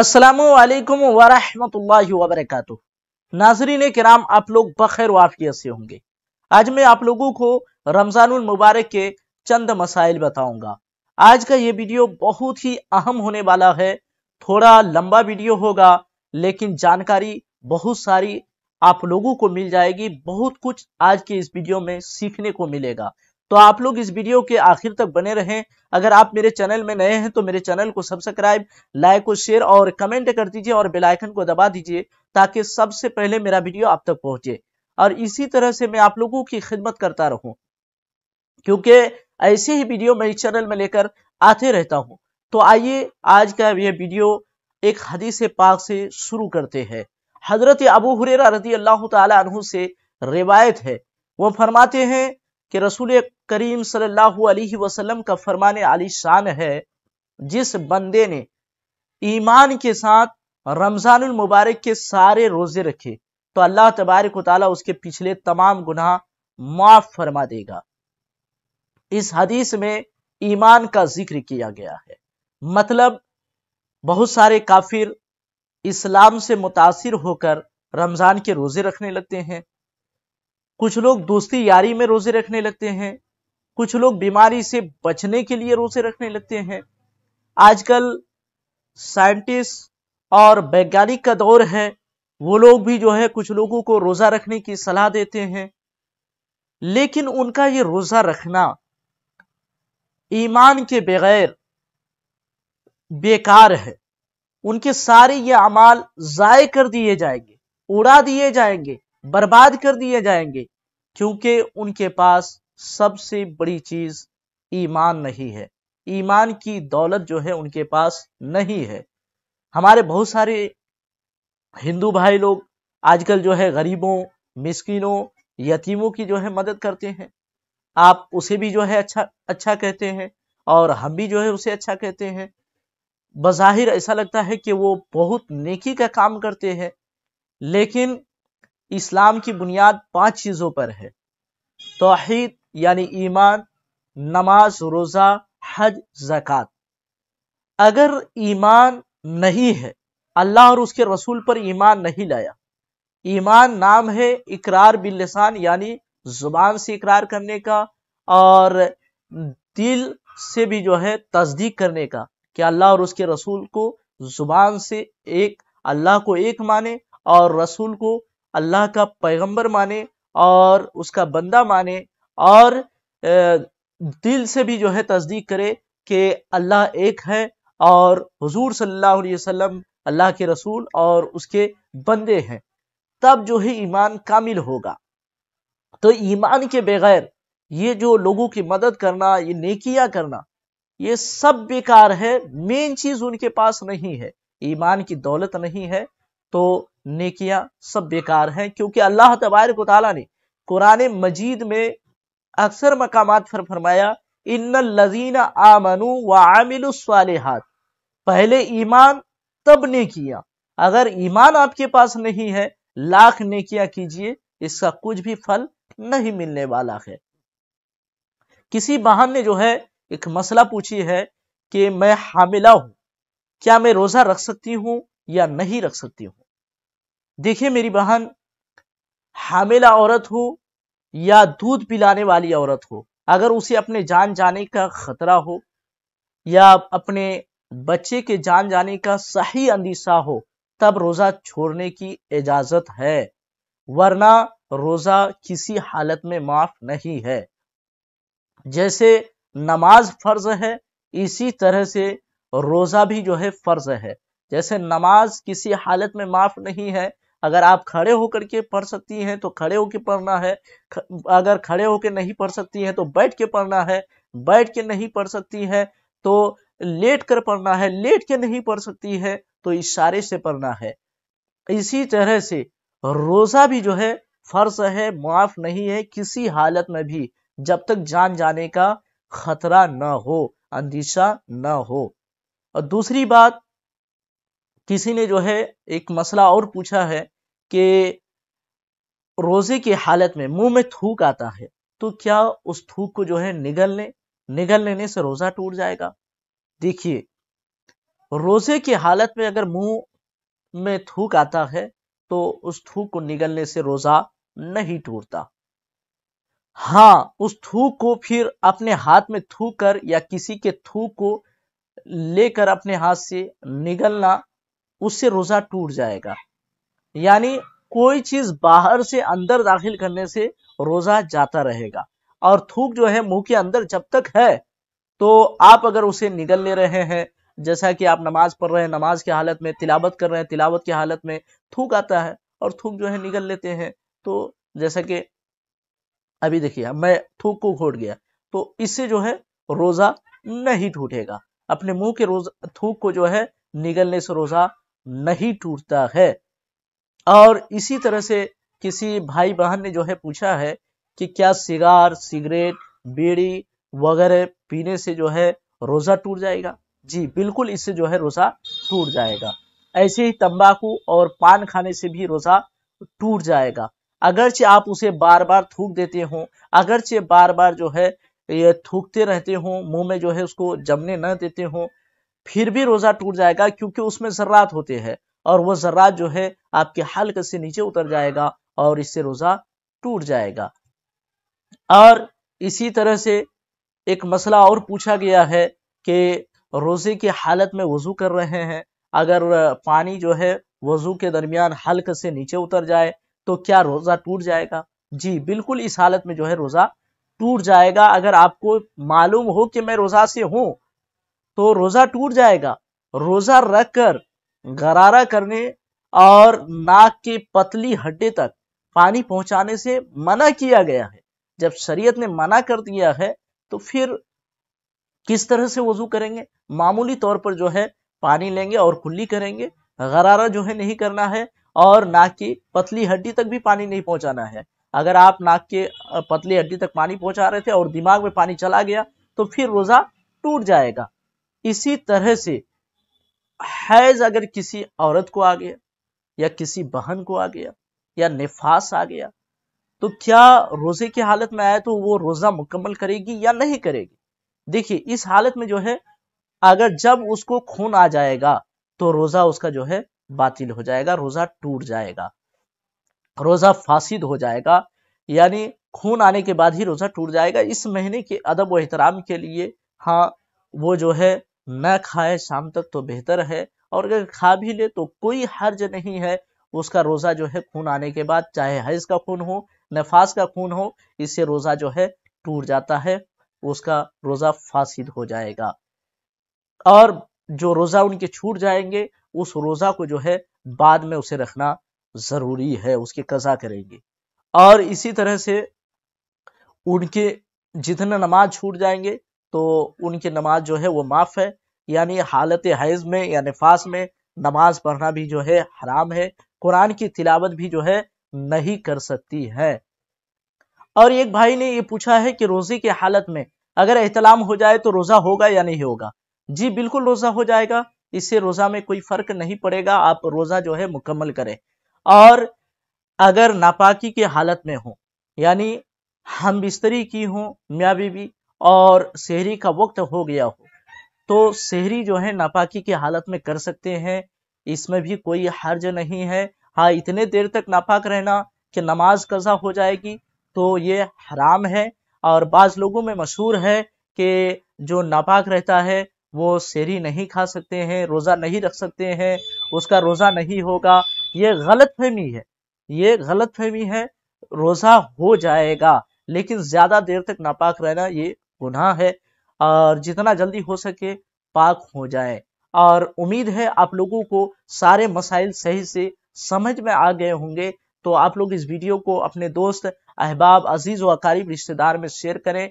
असलकम वरहमल वबरक नाजरीन कराम आप लोग बखैर वाफियत से होंगे आज मैं आप लोगों को रमज़ानुल मुबारक के चंद मसाइल बताऊंगा आज का ये वीडियो बहुत ही अहम होने वाला है थोड़ा लंबा वीडियो होगा लेकिन जानकारी बहुत सारी आप लोगों को मिल जाएगी बहुत कुछ आज के इस वीडियो में सीखने को मिलेगा तो आप लोग इस वीडियो के आखिर तक बने रहें अगर आप मेरे चैनल में नए हैं तो मेरे चैनल को सब्सक्राइब लाइक और शेयर और कमेंट कर दीजिए और बेलाइकन को दबा दीजिए ताकि सबसे पहले मेरा वीडियो आप तक पहुंचे और इसी तरह से मैं आप लोगों की खिदमत करता रहूं क्योंकि ऐसे ही वीडियो मैं इस चैनल में लेकर आते रहता हूं तो आइए आज का यह वीडियो एक हदीस पाक से शुरू करते हैं हजरत अबू हुरेरा रजी अल्लाह तु से रिवायत है वो फरमाते हैं कि रसूल करीम सल्लल्लाहु अलैहि वसल्लम का फरमान आली शान है जिस बंदे ने ईमान के साथ रमजान मुबारक के सारे रोजे रखे तो अल्लाह तबारक ताला उसके पिछले तमाम गुनाह माफ फरमा देगा इस हदीस में ईमान का जिक्र किया गया है मतलब बहुत सारे काफिर इस्लाम से मुतासर होकर रमजान के रोजे रखने लगते हैं कुछ लोग दोस्ती यारी में रोजे रखने लगते हैं कुछ लोग बीमारी से बचने के लिए रोजे रखने लगते हैं आजकल साइंटिस्ट और वैज्ञानिक का दौर है वो लोग भी जो है कुछ लोगों को रोजा रखने की सलाह देते हैं लेकिन उनका ये रोजा रखना ईमान के बगैर बेकार है उनके सारे ये अमाल जाय कर दिए जाएंगे उड़ा दिए जाएंगे बर्बाद कर दिए जाएंगे क्योंकि उनके पास सबसे बड़ी चीज ईमान नहीं है ईमान की दौलत जो है उनके पास नहीं है हमारे बहुत सारे हिंदू भाई लोग आजकल जो है गरीबों मिस्किनों यतीमों की जो है मदद करते हैं आप उसे भी जो है अच्छा अच्छा कहते हैं और हम भी जो है उसे अच्छा कहते हैं बज़ाहिर ऐसा लगता है कि वो बहुत नेकी का काम करते हैं लेकिन इस्लाम की बुनियाद पांच चीज़ों पर है तोहद यानी ईमान नमाज रोज़ा हज जक़ात अगर ईमान नहीं है अल्लाह और उसके रसूल पर ईमान नहीं लाया ईमान नाम है इकरार बिल्लसान यानी जुबान से इकरार करने का और दिल से भी जो है तस्दीक करने का कि अल्लाह और उसके रसूल को जुबान से एक अल्लाह को एक माने और रसूल को अल्लाह का पैगंबर माने और उसका बंदा माने और दिल से भी जो है तस्दीक करे कि अल्लाह एक है और हजूर सल्लल्लाहु अलैहि वसल्लम अल्लाह के रसूल और उसके बंदे हैं तब जो है ईमान कामिल होगा तो ईमान के बगैर ये जो लोगों की मदद करना ये नेकिया करना ये सब बेकार है मेन चीज उनके पास नहीं है ईमान की दौलत नहीं है तो नेकियां सब बेकार हैं क्योंकि अल्लाह तबारक ने कुरान मजीद में अक्सर मकाम पर फरमाया इन लजीना आमनु व हाथ पहले ईमान तब नेकियां अगर ईमान आपके पास नहीं है लाख नेकियां कीजिए इसका कुछ भी फल नहीं मिलने वाला है किसी बहन ने जो है एक मसला पूछी है कि मैं हामिला हूं क्या मैं रोजा रख सकती हूं या नहीं रख सकती हूँ देखिए मेरी बहन हामिला औरत हो या दूध पिलाने वाली औरत हो अगर उसे अपने जान जाने का खतरा हो या अपने बच्चे के जान जाने का सही अंदेशा हो तब रोजा छोड़ने की इजाजत है वरना रोजा किसी हालत में माफ नहीं है जैसे नमाज फर्ज है इसी तरह से रोजा भी जो है फर्ज है जैसे नमाज किसी हालत में माफ नहीं है अगर आप खड़े होकर के पढ़ सकती हैं तो खड़े होकर पढ़ना है अगर खड़े होकर नहीं पढ़ सकती हैं तो बैठ के पढ़ना है बैठ के नहीं पढ़ सकती है तो लेट कर पढ़ना है लेट के नहीं पढ़ सकती है तो इशारे से पढ़ना है इसी तरह से रोजा भी जो है फर्ज है माफ नहीं है किसी हालत में भी जब तक जान जाने का खतरा ना हो अंदेशा ना हो और दूसरी बात किसी ने जो है एक मसला और पूछा है कि रोज़े की हालत में मुंह में थूक आता है तो क्या उस थूक को जो है निगल लें निगल लेने से रोज़ा टूट जाएगा देखिए रोज़े की हालत में अगर मुंह में थूक आता है तो उस थूक को निगलने से रोज़ा नहीं टूटता हाँ उस थूक को फिर अपने हाथ में थूक कर या किसी के थूक को लेकर अपने हाथ से निगलना उससे रोज़ा टूट जाएगा यानी कोई चीज बाहर से अंदर दाखिल करने से रोजा जाता रहेगा और थूक जो है मुंह के अंदर जब तक है तो आप अगर उसे निगल ले रहे हैं जैसा कि आप नमाज पढ़ रहे हैं नमाज की हालत में तिलावत कर रहे हैं तिलावत की हालत में थूक आता है और थूक जो है निगल लेते हैं तो जैसा कि अभी देखिए मैं थूक को घोट गया तो इससे जो है रोजा नहीं टूटेगा अपने मुंह के रोज थूक को जो है निगलने से रोजा नहीं टूटता है और इसी तरह से किसी भाई बहन ने जो है पूछा है कि क्या सिगार सिगरेट बीड़ी वगैरह पीने से जो है रोजा टूट जाएगा जी बिल्कुल इससे जो है रोजा टूट जाएगा ऐसे ही तंबाकू और पान खाने से भी रोजा टूट जाएगा अगरचे आप उसे बार बार थूक देते हो अगरचे बार बार जो है ये थूकते रहते हो मुंह में जो है उसको जमने न देते हो फिर भी रोजा टूट जाएगा क्योंकि उसमें जर्रात होते हैं और वह ज़र्रा जो है आपके हल्क से नीचे उतर जाएगा और इससे रोज़ा टूट जाएगा और इसी तरह से एक मसला और पूछा गया है कि रोज़े की हालत में वज़ू कर रहे हैं अगर पानी जो है वज़ू के दरमियान हल्क से नीचे उतर जाए तो क्या रोज़ा टूट जाएगा जी बिल्कुल इस हालत में जो है रोज़ा टूट जाएगा अगर आपको मालूम हो कि मैं रोज़ा से हूँ तो रोज़ा टूट जाएगा रोज़ा रख कर गरारा करने और नाक के पतली हड्डी तक पानी पहुंचाने से मना किया गया है जब शरीयत ने मना कर दिया है तो फिर किस तरह से वजू करेंगे मामूली तौर पर जो है पानी लेंगे और खुली करेंगे गरारा जो है नहीं करना है और नाक की पतली हड्डी तक भी पानी नहीं पहुंचाना है अगर आप नाक के पतली हड्डी तक पानी पहुंचा रहे थे और दिमाग में पानी चला गया तो फिर रोजा टूट जाएगा इसी तरह से हैज अगर किसी औरत को आ गया या किसी बहन को आ गया या निफास आ गया तो क्या रोजे की हालत में आया तो वो रोजा मुकम्मल करेगी या नहीं करेगी देखिए इस हालत में जो है अगर जब उसको खून आ जाएगा तो रोजा उसका जो है बातिल हो जाएगा रोजा टूट जाएगा रोजा फासिद हो जाएगा यानी खून आने के बाद ही रोजा टूट जाएगा इस महीने के अदब व एहतराम के लिए हाँ वो जो है न खाए शाम तक तो बेहतर है और अगर खा भी ले तो कोई हर्ज नहीं है उसका रोज़ा जो है खून आने के बाद चाहे हज का खून हो नफास का खून हो इससे रोज़ा जो है टूट जाता है उसका रोज़ा फासिद हो जाएगा और जो रोज़ा उनके छूट जाएंगे उस रोज़ा को जो है बाद में उसे रखना ज़रूरी है उसकी कज़ा करेंगे और इसी तरह से उनके जितना नमाज छूट जाएंगे तो उनकी नमाज जो है वो माफ़ है यानी हालत हैज़ में या नफास में नमाज पढ़ना भी जो है हराम है कुरान की तिलावत भी जो है नहीं कर सकती है और एक भाई ने ये पूछा है कि रोजे की हालत में अगर एहतलाम हो जाए तो रोज़ा होगा या नहीं होगा जी बिल्कुल रोज़ा हो जाएगा इससे रोज़ा में कोई फ़र्क नहीं पड़ेगा आप रोज़ा जो है मुकम्मल करें और अगर नापाकी की हालत में हो यानी हम बिस्तरी की हों मियाँ बीबी और शहरी का वक्त हो गया हो तो शहरी जो है नापाकी की हालत में कर सकते हैं इसमें भी कोई हर्ज नहीं है हाँ इतने देर तक नापाक रहना कि नमाज कजा हो जाएगी तो ये हराम है और बाज लोगों में मशहूर है कि जो नापाक रहता है वो शहरी नहीं खा सकते हैं रोज़ा नहीं रख सकते हैं उसका रोज़ा नहीं होगा ये गलत फहमी है ये गलत फहमी है रोज़ा हो जाएगा लेकिन ज़्यादा देर तक नापाक रहना ये गुनाह है और जितना जल्दी हो सके पाक हो जाए और उम्मीद है आप लोगों को सारे मसाइल सही से समझ में आ गए होंगे तो आप लोग इस वीडियो को अपने दोस्त अहबाब अजीज व अकारीब रिश्तेदार में शेयर करें